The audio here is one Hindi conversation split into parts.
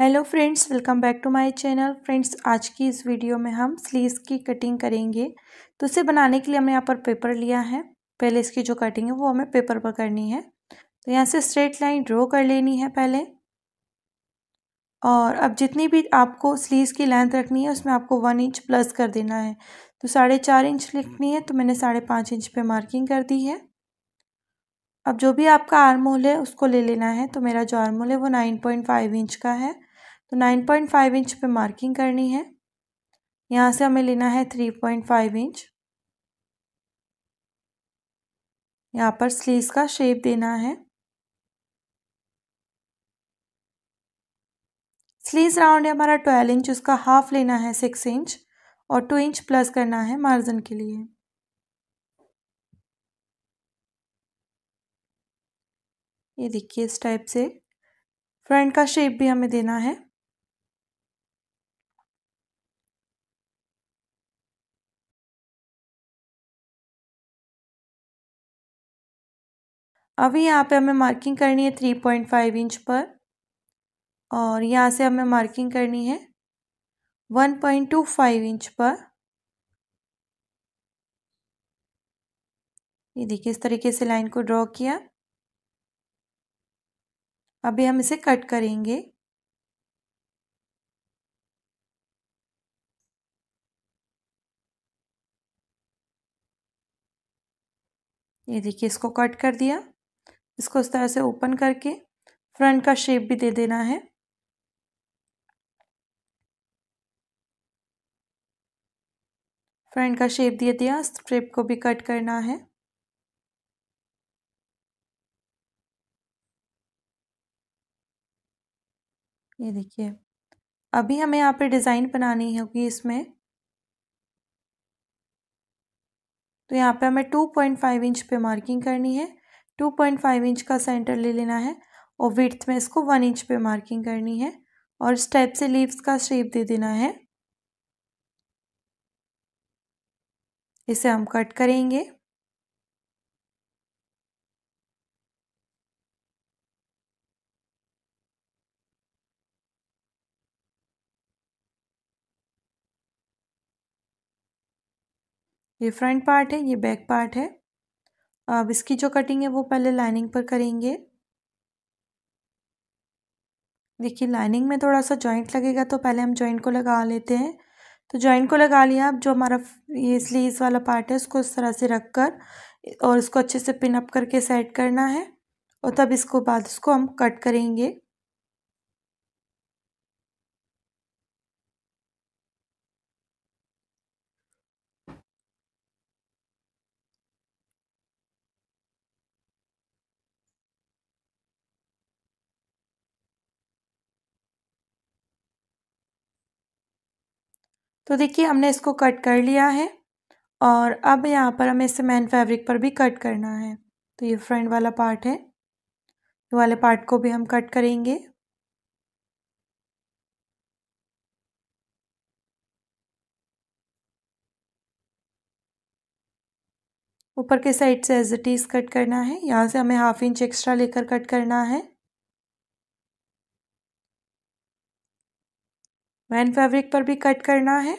hello friends welcome back to my channel friends आज की इस वीडियो में हम स्लीव्स की कटिंग करेंगे तो इसे बनाने के लिए हमने यहाँ पर पेपर लिया है पहले इसकी जो कटिंग है वो हमें पेपर पर करनी है तो यहाँ से स्ट्रेट लाइन ड्रॉ कर लेनी है पहले और अब जितनी भी आपको स्लीव्स की लेंथ रखनी है उसमें आपको वन इंच प्लस कर देना है तो साढ़े चार इंच लिखनी है तो मैंने साढ़े पाँच इंच पर मार्किंग कर दी है अब जो भी आपका आर्म होल है उसको ले लेना है तो मेरा जो आर्म होल है वो नाइन पॉइंट फाइव इंच का है तो 9.5 इंच पे मार्किंग करनी है यहाँ से हमें लेना है 3.5 इंच यहाँ पर स्लीव का शेप देना है स्लीव राउंड है हमारा 12 इंच उसका हाफ लेना है 6 इंच और 2 इंच प्लस करना है मार्जिन के लिए ये देखिए इस टाइप से फ्रंट का शेप भी हमें देना है अभी यहाँ पे हमें मार्किंग करनी है थ्री पॉइंट फाइव इंच पर और यहाँ से हमें मार्किंग करनी है one point two five inch पर ये देखिए इस तरीके से लाइन को ड्रॉ किया अभी हम इसे कट करेंगे ये देखिए इसको कट कर दिया इसको इस तरह से ओपन करके फ्रंट का शेप भी दे देना है फ्रंट का शेप दे दिया स्ट्रिप को भी कट करना है ये देखिए अभी हमें यहाँ पे डिज़ाइन बनानी होगी इसमें तो यहाँ पे हमें टू पॉइंट फाइव इंच पे मार्किंग करनी है टू पॉइंट फाइव इंच का सेंटर ले लेना है और विड्थ में इसको वन इंच पे मार्किंग करनी है और स्टेप से लीव्स का शेप दे देना है इसे हम कट करेंगे ये फ्रंट पार्ट है ये बैक पार्ट है अब इसकी जो कटिंग है वो पहले लाइनिंग पर करेंगे देखिए लाइनिंग में थोड़ा सा जॉइंट लगेगा तो पहले हम जॉइंट को लगा लेते हैं तो जॉइंट को लगा लिया अब जो हमारा ये स्लीव वाला पार्ट है उसको इस तरह से रख कर और इसको अच्छे से पिन अप करके सेट करना है और तब इसको बाद उसको हम कट करेंगे तो देखिए हमने इसको कट कर लिया है और अब यहाँ पर हमें इसे मैन फैब्रिक पर भी कट करना है तो ये फ्रंट वाला पार्ट है ये वाले पार्ट को भी हम कट करेंगे ऊपर के साइड से एज इट इज़ कट करना है यहाँ से हमें हाफ इंच एक्स्ट्रा लेकर कट करना है वैन फैब्रिक पर भी कट करना है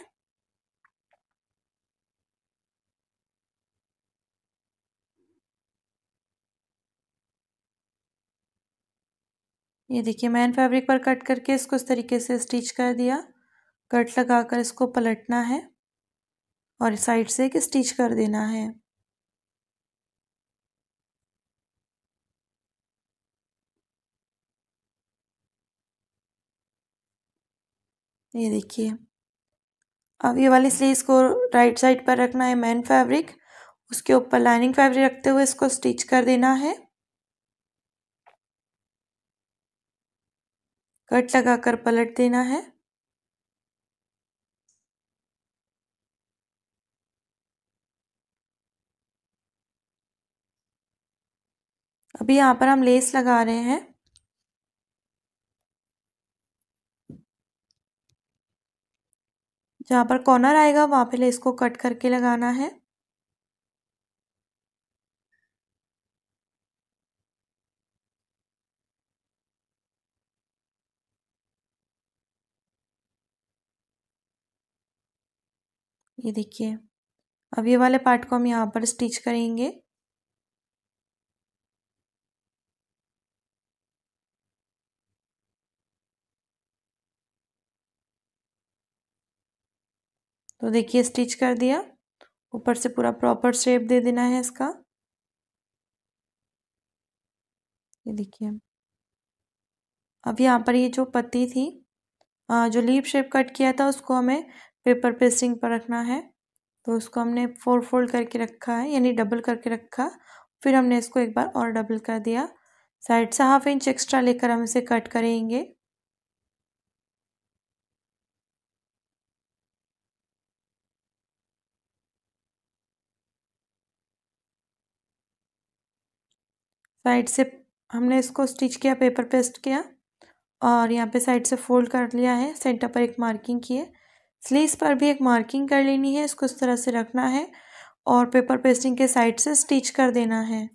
ये देखिए मैन फैब्रिक पर कट करके इसको इस तरीके से स्टिच कर दिया कट लगाकर इसको पलटना है और साइड से एक स्टिच कर देना है ये देखिए अब ये वाली स्लीव को राइट साइड पर रखना है मैन फैब्रिक उसके ऊपर लाइनिंग फैब्रिक रखते हुए इसको स्टिच कर देना है कट लगाकर पलट देना है अभी यहाँ पर हम लेस लगा रहे हैं जहाँ पर कॉर्नर आएगा वहाँ पे इसको कट करके लगाना है ये देखिए अब ये वाले पार्ट को हम यहाँ पर स्टिच करेंगे तो देखिए स्टिच कर दिया ऊपर से पूरा प्रॉपर शेप दे देना है इसका ये देखिए अब यहाँ पर ये जो पत्ती थी जो लीप शेप कट किया था उसको हमें पेपर पेस्टिंग पर रखना है तो उसको हमने फोर फोल्ड करके रखा है यानी डबल करके रखा फिर हमने इसको एक बार और डबल कर दिया साइड से हाफ इंच एक्स्ट्रा लेकर हम इसे कट करेंगे साइड से हमने इसको स्टिच किया पेपर पेस्ट किया और यहाँ पे साइड से फोल्ड कर लिया है सेंटर पर एक मार्किंग की है स्लीव्स पर भी एक मार्किंग कर लेनी है इसको इस तरह से रखना है और पेपर पेस्टिंग के साइड से स्टिच कर देना है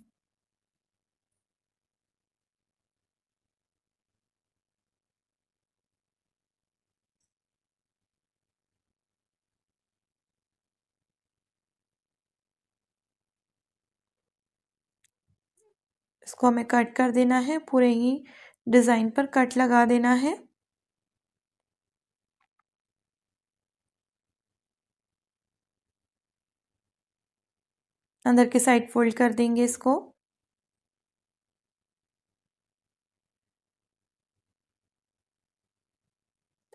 इसको हमें कट कर देना है पूरे ही डिज़ाइन पर कट लगा देना है अंदर के साइड फोल्ड कर देंगे इसको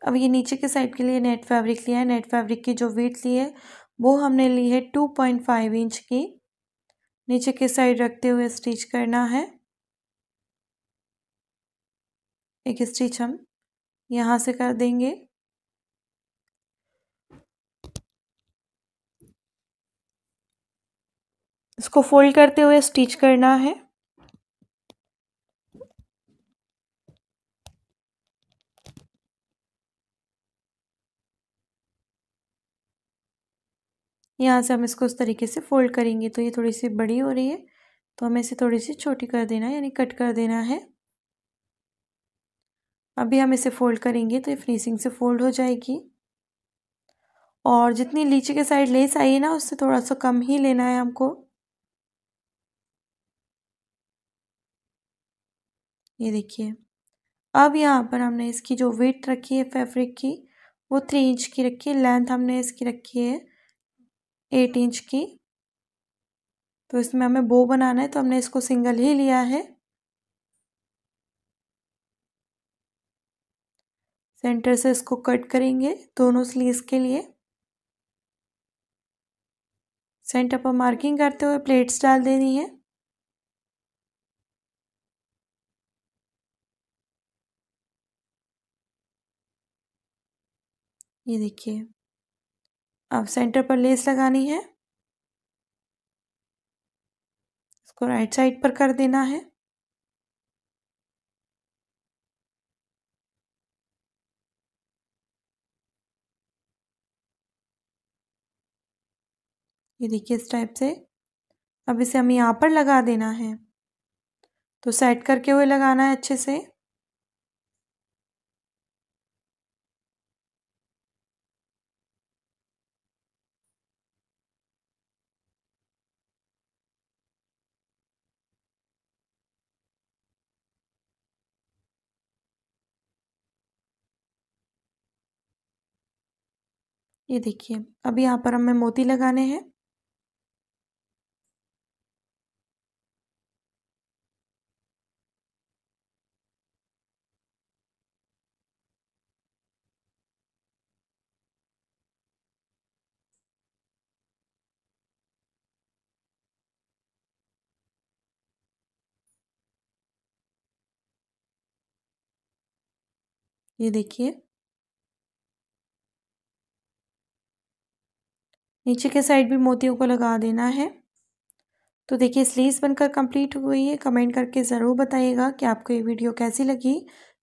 अब ये नीचे के साइड के लिए नेट फैब्रिक लिया है नेट फैब्रिक की जो वीट ली है वो हमने ली है टू पॉइंट फाइव इंच की नीचे के साइड रखते हुए स्टिच करना है एक स्टिच हम यहाँ से कर देंगे इसको फोल्ड करते हुए स्टिच करना है यहाँ से हम इसको उस तरीके से फोल्ड करेंगे तो ये थोड़ी सी बड़ी हो रही है तो हमें इसे थोड़ी सी छोटी कर देना है यानी कट कर देना है अभी हम इसे फोल्ड करेंगे तो ये फिनिशिंग से फोल्ड हो जाएगी और जितनी लीची के साइड लेस आई है ना उससे थोड़ा सा कम ही लेना है हमको ये देखिए अब यहाँ पर हमने इसकी जो वेट रखी है फैब्रिक की वो थ्री इंच की रखी है लेंथ हमने इसकी रखी है एट इंच की तो इसमें हमें बो बनाना है तो हमने इसको सिंगल ही लिया है सेंटर से इसको कट करेंगे दोनों स्लीव्स के लिए सेंटर पर मार्किंग करते हुए प्लेट्स डाल देनी है ये देखिए अब सेंटर पर लेस लगानी है इसको राइट साइड पर कर देना है ये देखिए इस टाइप से अब इसे हमें यहाँ पर लगा देना है तो सेट करके हुए लगाना है अच्छे से ये देखिए अब यहाँ पर हमें मोती लगाने हैं ये देखिए नीचे के साइड भी मोतियों को लगा देना है तो देखिए स्लीव्स बनकर कंप्लीट हो गई है कमेंट करके ज़रूर बताइएगा कि आपको ये वीडियो कैसी लगी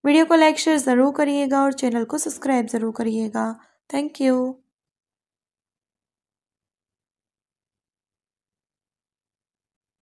वीडियो को लाइक शेयर ज़रूर करिएगा और चैनल को सब्सक्राइब ज़रूर करिएगा थैंक यू